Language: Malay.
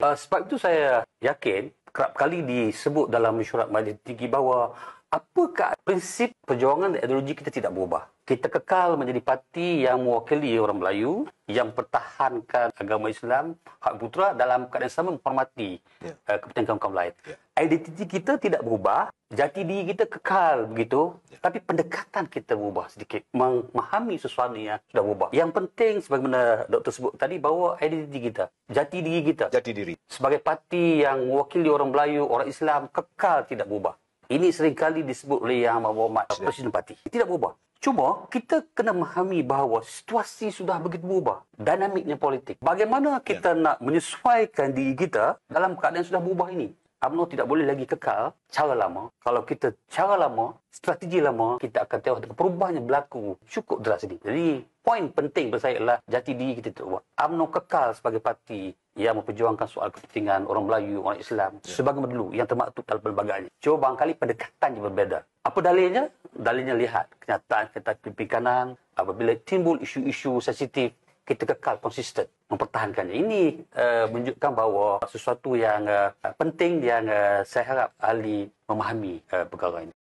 Uh, sebab itu saya yakin kerap kali disebut dalam mesyuarat majlis tinggi bahawa apakah prinsip perjuangan dan ideologi kita tidak berubah. Kita kekal menjadi parti yang mewakili orang Melayu, yang pertahankan agama Islam, hak putera dalam keadaan sama menghormati yeah. Ya. uh, kepentingan kaum-kaum lain. Yeah. Identiti kita tidak berubah, jati diri kita kekal begitu ya. tapi pendekatan kita berubah sedikit memahami sesuatu ya sudah berubah yang penting sebagaimana doktor sebut tadi bawa identiti kita jati diri kita jati diri sebagai parti yang mewakili orang Melayu orang Islam kekal tidak berubah ini sering kali disebut oleh Yang Amat Muhammad ya. Presiden Parti tidak berubah Cuma kita kena memahami bahawa situasi sudah begitu berubah. Dinamiknya politik. Bagaimana kita ya. nak menyesuaikan diri kita dalam keadaan sudah berubah ini? UMNO tidak boleh lagi kekal cara lama. Kalau kita cara lama, strategi lama, kita akan tahu perubahan yang berlaku cukup ini. Jadi, poin penting bagi saya adalah jati diri kita itu. UMNO kekal sebagai parti yang memperjuangkan soal kepentingan orang Melayu, orang Islam. Yeah. Sebagaimana dulu, yang termaktub dalam pelbagai. Cuba barangkali pendekatannya berbeza. Apa dalilnya? Dalilnya lihat kenyataan kita pimpin kanan. Apabila timbul isu-isu sensitif, kita kekal konsisten mempertahankannya. Ini uh, menunjukkan bahawa sesuatu yang uh, penting yang uh, saya harap ahli memahami uh, perkara ini.